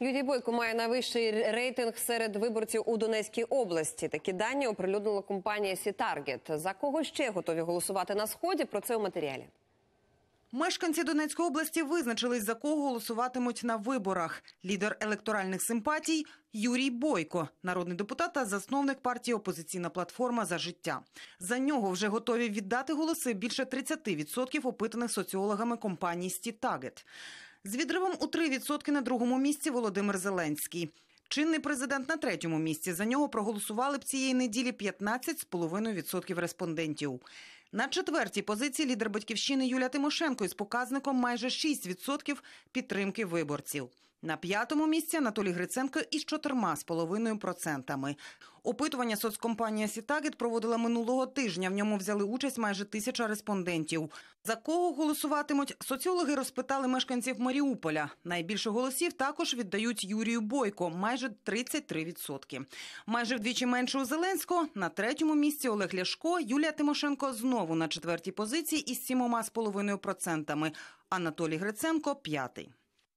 Юрій Бойко має найвищий рейтинг серед виборців у Донецькій області. Такі дані оприлюднила компанія Сітаргет. За кого ще готові голосувати на сході? Про це у матеріалі. Мешканці Донецької області визначились за кого голосуватимуть на виборах. Лідер електоральних симпатій Юрій Бойко, народний депутат та засновник партії Опозиційна платформа за життя. За нього вже готові віддати голоси більше 30% опитаних соціологами компанії Стітагет. З відривом у 3% на другому місці Володимир Зеленський. Чинний президент на третьому місці за нього проголосували б цієї неділі 15,5% респондентів. На четвертій позиції лідер батьківщини Юля Тимошенко із показником майже 6% підтримки виборців. На п'ятому місці Анатолій Гриценко із 4,5%. Опитування соцкомпанія Сітагет проводила минулого тижня. В ньому взяли участь майже тисяча респондентів. За кого голосуватимуть соціологи розпитали мешканців Маріуполя. Найбільше голосів також віддають Юрію Бойко майже 33%. Майже вдвічі менше у Зеленського. На третьому місці Олег Ляшко, Юлія Тимошенко знову знову на четвертій позиції із 7,5%. Анатолій Гриценко п'ятий.